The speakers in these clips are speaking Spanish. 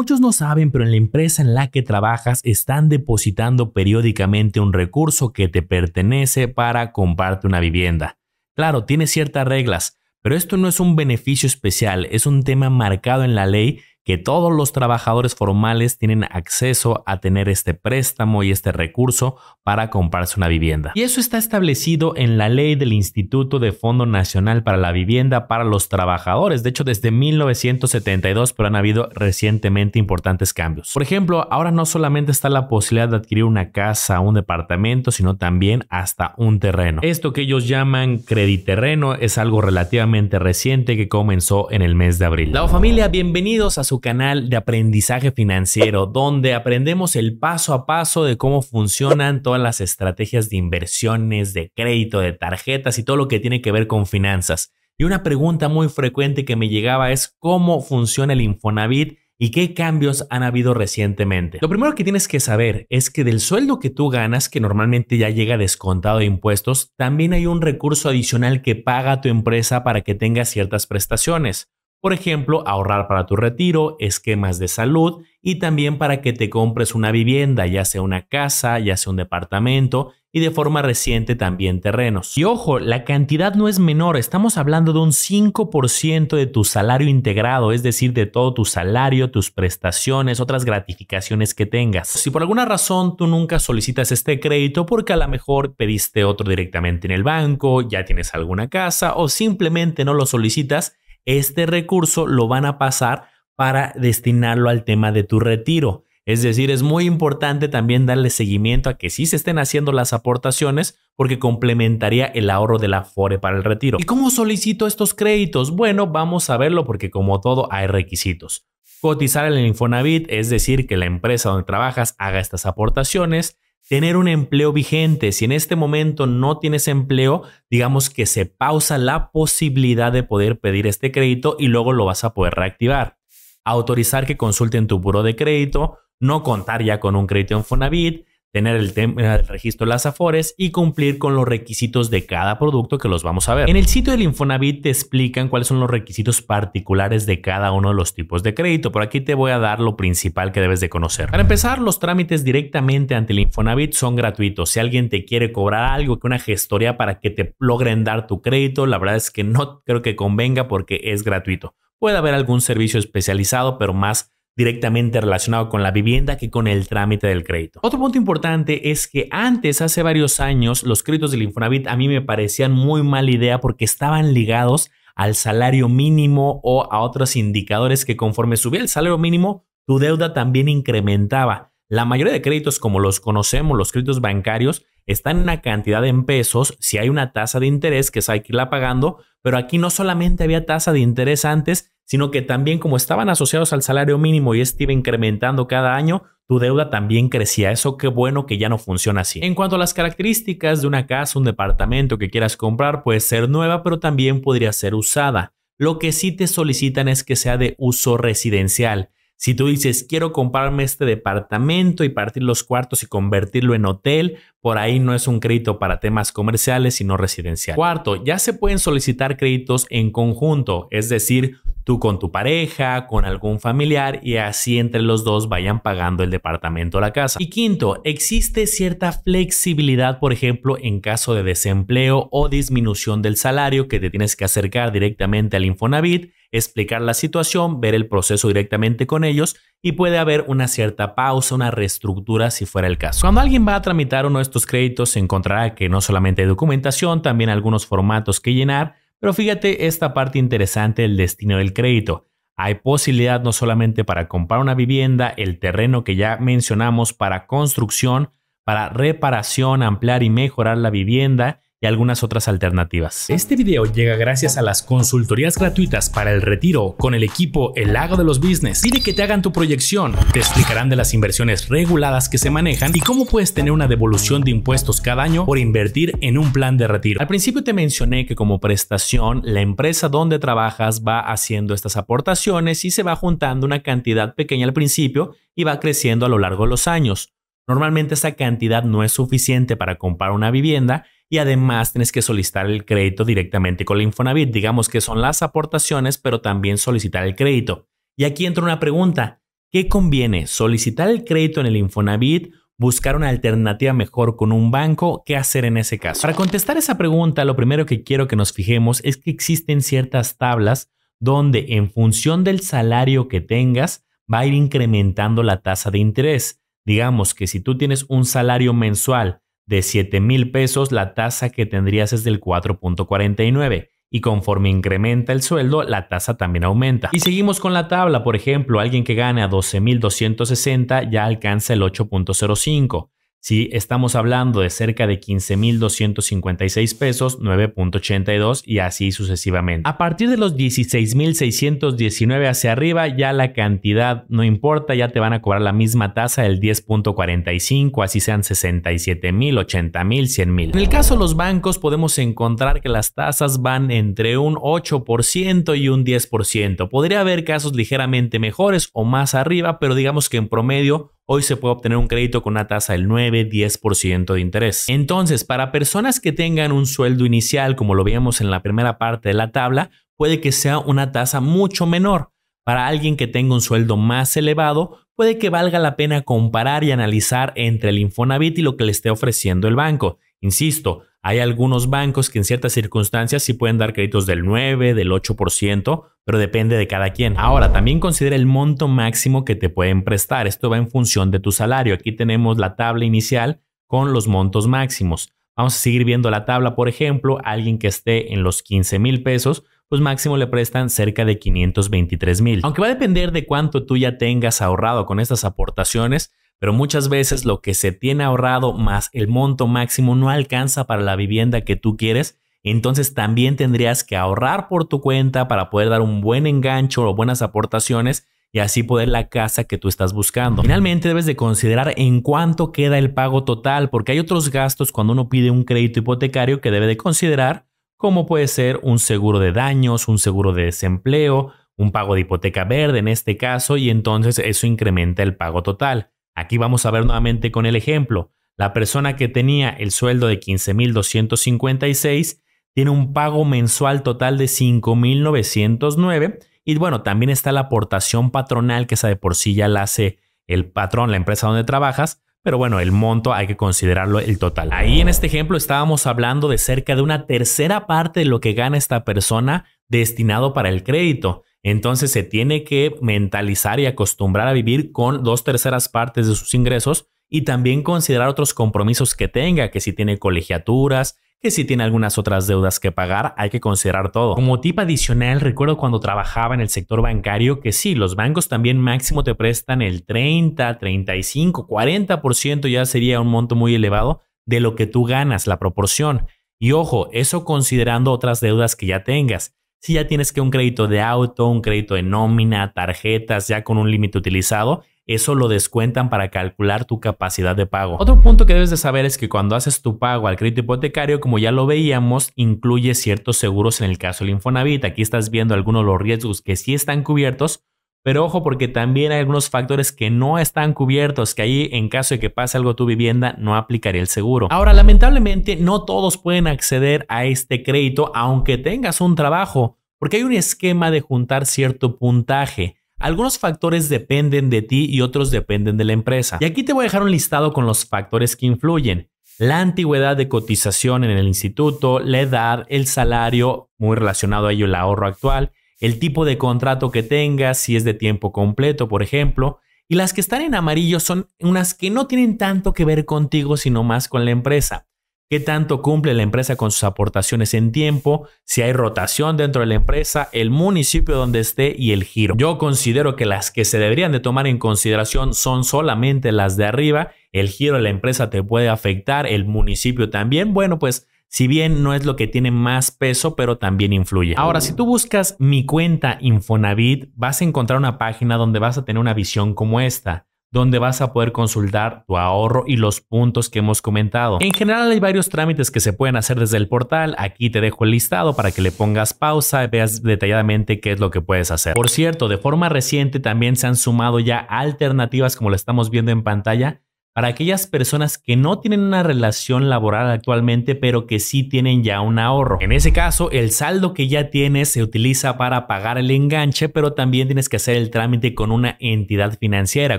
Muchos no saben, pero en la empresa en la que trabajas están depositando periódicamente un recurso que te pertenece para comprarte una vivienda. Claro, tiene ciertas reglas, pero esto no es un beneficio especial, es un tema marcado en la ley que todos los trabajadores formales tienen acceso a tener este préstamo y este recurso para comprarse una vivienda. Y eso está establecido en la ley del Instituto de Fondo Nacional para la Vivienda para los Trabajadores, de hecho desde 1972, pero han habido recientemente importantes cambios. Por ejemplo, ahora no solamente está la posibilidad de adquirir una casa, un departamento, sino también hasta un terreno. Esto que ellos llaman terreno es algo relativamente reciente que comenzó en el mes de abril. La familia, bienvenidos a su canal de aprendizaje financiero, donde aprendemos el paso a paso de cómo funcionan todas las estrategias de inversiones, de crédito, de tarjetas y todo lo que tiene que ver con finanzas. Y una pregunta muy frecuente que me llegaba es cómo funciona el Infonavit y qué cambios han habido recientemente. Lo primero que tienes que saber es que del sueldo que tú ganas, que normalmente ya llega descontado de impuestos, también hay un recurso adicional que paga tu empresa para que tenga ciertas prestaciones. Por ejemplo, ahorrar para tu retiro, esquemas de salud y también para que te compres una vivienda, ya sea una casa, ya sea un departamento y de forma reciente también terrenos. Y ojo, la cantidad no es menor, estamos hablando de un 5% de tu salario integrado, es decir, de todo tu salario, tus prestaciones, otras gratificaciones que tengas. Si por alguna razón tú nunca solicitas este crédito porque a lo mejor pediste otro directamente en el banco, ya tienes alguna casa o simplemente no lo solicitas, este recurso lo van a pasar para destinarlo al tema de tu retiro. Es decir, es muy importante también darle seguimiento a que sí se estén haciendo las aportaciones porque complementaría el ahorro de la FORE para el retiro. ¿Y cómo solicito estos créditos? Bueno, vamos a verlo porque como todo hay requisitos. Cotizar el Infonavit, es decir, que la empresa donde trabajas haga estas aportaciones, tener un empleo vigente. Si en este momento no tienes empleo, digamos que se pausa la posibilidad de poder pedir este crédito y luego lo vas a poder reactivar. Autorizar que consulten tu buro de crédito, no contar ya con un crédito en Fonavit, tener el tema del eh, registro de las afores y cumplir con los requisitos de cada producto que los vamos a ver. En el sitio del Infonavit te explican cuáles son los requisitos particulares de cada uno de los tipos de crédito, por aquí te voy a dar lo principal que debes de conocer. Para empezar, los trámites directamente ante el Infonavit son gratuitos. Si alguien te quiere cobrar algo, que una gestoría para que te logren dar tu crédito, la verdad es que no creo que convenga porque es gratuito. Puede haber algún servicio especializado, pero más directamente relacionado con la vivienda que con el trámite del crédito. Otro punto importante es que antes, hace varios años, los créditos del Infonavit a mí me parecían muy mala idea porque estaban ligados al salario mínimo o a otros indicadores que conforme subía el salario mínimo, tu deuda también incrementaba. La mayoría de créditos como los conocemos, los créditos bancarios, está en una cantidad en pesos, si hay una tasa de interés que hay que irla pagando, pero aquí no solamente había tasa de interés antes, sino que también como estaban asociados al salario mínimo y este iba incrementando cada año, tu deuda también crecía. Eso qué bueno que ya no funciona así. En cuanto a las características de una casa, un departamento que quieras comprar, puede ser nueva, pero también podría ser usada. Lo que sí te solicitan es que sea de uso residencial. Si tú dices, quiero comprarme este departamento y partir los cuartos y convertirlo en hotel, por ahí no es un crédito para temas comerciales, sino residencial. Cuarto, ya se pueden solicitar créditos en conjunto, es decir, tú con tu pareja, con algún familiar y así entre los dos vayan pagando el departamento o la casa. Y quinto, existe cierta flexibilidad, por ejemplo, en caso de desempleo o disminución del salario que te tienes que acercar directamente al Infonavit explicar la situación, ver el proceso directamente con ellos y puede haber una cierta pausa, una reestructura si fuera el caso. Cuando alguien va a tramitar uno de estos créditos se encontrará que no solamente hay documentación, también algunos formatos que llenar, pero fíjate esta parte interesante del destino del crédito. Hay posibilidad no solamente para comprar una vivienda, el terreno que ya mencionamos para construcción, para reparación, ampliar y mejorar la vivienda, y algunas otras alternativas. Este video llega gracias a las consultorías gratuitas para el retiro con el equipo El Lago de los Business. Pide que te hagan tu proyección, te explicarán de las inversiones reguladas que se manejan y cómo puedes tener una devolución de impuestos cada año por invertir en un plan de retiro. Al principio te mencioné que como prestación, la empresa donde trabajas va haciendo estas aportaciones y se va juntando una cantidad pequeña al principio y va creciendo a lo largo de los años. Normalmente esa cantidad no es suficiente para comprar una vivienda y además tienes que solicitar el crédito directamente con la Infonavit. Digamos que son las aportaciones, pero también solicitar el crédito. Y aquí entra una pregunta. ¿Qué conviene? ¿Solicitar el crédito en el Infonavit? ¿Buscar una alternativa mejor con un banco? ¿Qué hacer en ese caso? Para contestar esa pregunta, lo primero que quiero que nos fijemos es que existen ciertas tablas donde en función del salario que tengas va a ir incrementando la tasa de interés. Digamos que si tú tienes un salario mensual de 7 mil pesos, la tasa que tendrías es del 4.49 y conforme incrementa el sueldo, la tasa también aumenta. Y seguimos con la tabla, por ejemplo, alguien que gana 12.260 ya alcanza el 8.05. Si estamos hablando de cerca de 15.256 pesos, 9.82 y así sucesivamente. A partir de los 16.619 hacia arriba, ya la cantidad no importa, ya te van a cobrar la misma tasa del 10.45, así sean 67.000, 80.000, 100.000. En el caso de los bancos, podemos encontrar que las tasas van entre un 8% y un 10%. Podría haber casos ligeramente mejores o más arriba, pero digamos que en promedio hoy se puede obtener un crédito con una tasa del 9-10% de interés. Entonces, para personas que tengan un sueldo inicial, como lo veíamos en la primera parte de la tabla, puede que sea una tasa mucho menor. Para alguien que tenga un sueldo más elevado, puede que valga la pena comparar y analizar entre el Infonavit y lo que le esté ofreciendo el banco. Insisto, hay algunos bancos que en ciertas circunstancias sí pueden dar créditos del 9, del 8%, pero depende de cada quien. Ahora, también considera el monto máximo que te pueden prestar. Esto va en función de tu salario. Aquí tenemos la tabla inicial con los montos máximos. Vamos a seguir viendo la tabla, por ejemplo, alguien que esté en los 15 mil pesos, pues máximo le prestan cerca de 523 mil. Aunque va a depender de cuánto tú ya tengas ahorrado con estas aportaciones, pero muchas veces lo que se tiene ahorrado más el monto máximo no alcanza para la vivienda que tú quieres, entonces también tendrías que ahorrar por tu cuenta para poder dar un buen engancho o buenas aportaciones y así poder la casa que tú estás buscando. Finalmente debes de considerar en cuánto queda el pago total, porque hay otros gastos cuando uno pide un crédito hipotecario que debe de considerar, como puede ser un seguro de daños, un seguro de desempleo, un pago de hipoteca verde en este caso, y entonces eso incrementa el pago total. Aquí vamos a ver nuevamente con el ejemplo. La persona que tenía el sueldo de 15.256 tiene un pago mensual total de 5.909 y bueno, también está la aportación patronal que esa de por sí ya la hace el patrón, la empresa donde trabajas, pero bueno, el monto hay que considerarlo el total. Ahí en este ejemplo estábamos hablando de cerca de una tercera parte de lo que gana esta persona destinado para el crédito. Entonces se tiene que mentalizar y acostumbrar a vivir con dos terceras partes de sus ingresos y también considerar otros compromisos que tenga, que si tiene colegiaturas, que si tiene algunas otras deudas que pagar, hay que considerar todo. Como tip adicional, recuerdo cuando trabajaba en el sector bancario que sí, los bancos también máximo te prestan el 30, 35, 40%, ya sería un monto muy elevado de lo que tú ganas, la proporción. Y ojo, eso considerando otras deudas que ya tengas. Si ya tienes que un crédito de auto, un crédito de nómina, tarjetas, ya con un límite utilizado, eso lo descuentan para calcular tu capacidad de pago. Otro punto que debes de saber es que cuando haces tu pago al crédito hipotecario, como ya lo veíamos, incluye ciertos seguros en el caso del Infonavit. Aquí estás viendo algunos de los riesgos que sí están cubiertos, pero ojo porque también hay algunos factores que no están cubiertos, que ahí en caso de que pase algo a tu vivienda no aplicaría el seguro. Ahora, lamentablemente no todos pueden acceder a este crédito aunque tengas un trabajo, porque hay un esquema de juntar cierto puntaje. Algunos factores dependen de ti y otros dependen de la empresa. Y aquí te voy a dejar un listado con los factores que influyen. La antigüedad de cotización en el instituto, la edad, el salario, muy relacionado a ello el ahorro actual, el tipo de contrato que tengas, si es de tiempo completo, por ejemplo. Y las que están en amarillo son unas que no tienen tanto que ver contigo, sino más con la empresa. ¿Qué tanto cumple la empresa con sus aportaciones en tiempo? Si hay rotación dentro de la empresa, el municipio donde esté y el giro. Yo considero que las que se deberían de tomar en consideración son solamente las de arriba. El giro de la empresa te puede afectar, el municipio también. Bueno, pues si bien no es lo que tiene más peso, pero también influye. Ahora, si tú buscas mi cuenta Infonavit, vas a encontrar una página donde vas a tener una visión como esta donde vas a poder consultar tu ahorro y los puntos que hemos comentado. En general hay varios trámites que se pueden hacer desde el portal, aquí te dejo el listado para que le pongas pausa y veas detalladamente qué es lo que puedes hacer. Por cierto, de forma reciente también se han sumado ya alternativas como lo estamos viendo en pantalla para aquellas personas que no tienen una relación laboral actualmente, pero que sí tienen ya un ahorro. En ese caso, el saldo que ya tienes se utiliza para pagar el enganche, pero también tienes que hacer el trámite con una entidad financiera,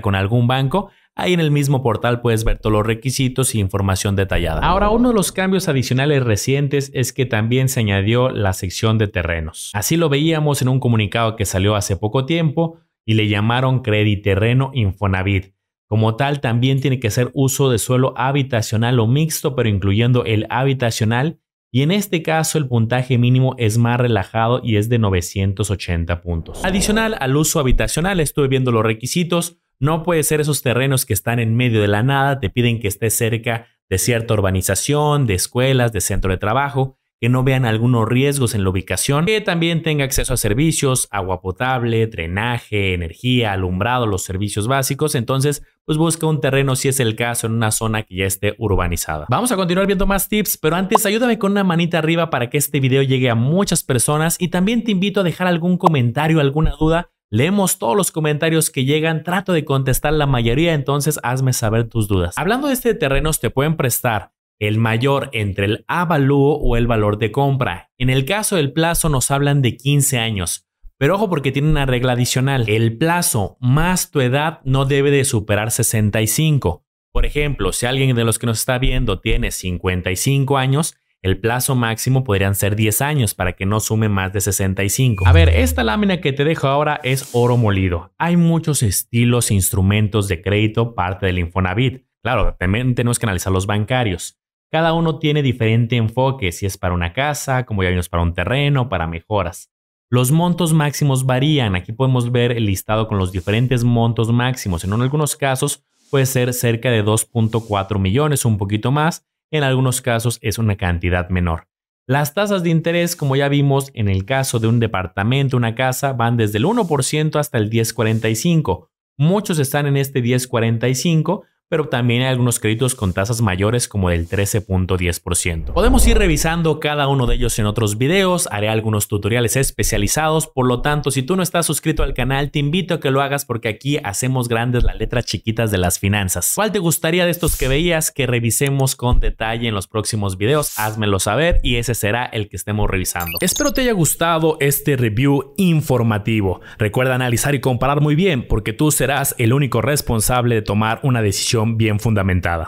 con algún banco Ahí en el mismo portal puedes ver todos los requisitos y e información detallada. Ahora, uno de los cambios adicionales recientes es que también se añadió la sección de terrenos. Así lo veíamos en un comunicado que salió hace poco tiempo y le llamaron Terreno Infonavit. Como tal, también tiene que ser uso de suelo habitacional o mixto, pero incluyendo el habitacional, y en este caso el puntaje mínimo es más relajado y es de 980 puntos. Adicional al uso habitacional, estuve viendo los requisitos, no puede ser esos terrenos que están en medio de la nada, te piden que esté cerca de cierta urbanización, de escuelas, de centro de trabajo, que no vean algunos riesgos en la ubicación, que también tenga acceso a servicios, agua potable, drenaje, energía, alumbrado, los servicios básicos. Entonces, pues busca un terreno si es el caso en una zona que ya esté urbanizada. Vamos a continuar viendo más tips, pero antes ayúdame con una manita arriba para que este video llegue a muchas personas y también te invito a dejar algún comentario, alguna duda Leemos todos los comentarios que llegan, trato de contestar la mayoría, entonces hazme saber tus dudas. Hablando de este terreno, te pueden prestar el mayor entre el avalúo o el valor de compra. En el caso del plazo nos hablan de 15 años, pero ojo porque tiene una regla adicional. El plazo más tu edad no debe de superar 65. Por ejemplo, si alguien de los que nos está viendo tiene 55 años, el plazo máximo podrían ser 10 años para que no sume más de 65. A ver, esta lámina que te dejo ahora es oro molido. Hay muchos estilos, e instrumentos de crédito, parte del Infonavit. Claro, también tenemos que analizar los bancarios. Cada uno tiene diferente enfoque, si es para una casa, como ya vimos, para un terreno, para mejoras. Los montos máximos varían, aquí podemos ver el listado con los diferentes montos máximos. En algunos casos puede ser cerca de 2.4 millones, un poquito más, en algunos casos es una cantidad menor. Las tasas de interés, como ya vimos en el caso de un departamento, una casa, van desde el 1% hasta el 1045. Muchos están en este 1045, pero también hay algunos créditos con tasas mayores como del 13.10%. Podemos ir revisando cada uno de ellos en otros videos, haré algunos tutoriales especializados, por lo tanto si tú no estás suscrito al canal te invito a que lo hagas porque aquí hacemos grandes las letras chiquitas de las finanzas. ¿Cuál te gustaría de estos que veías que revisemos con detalle en los próximos videos? Házmelo saber y ese será el que estemos revisando. Espero te haya gustado este review informativo. Recuerda analizar y comparar muy bien porque tú serás el único responsable de tomar una decisión bien fundamentada.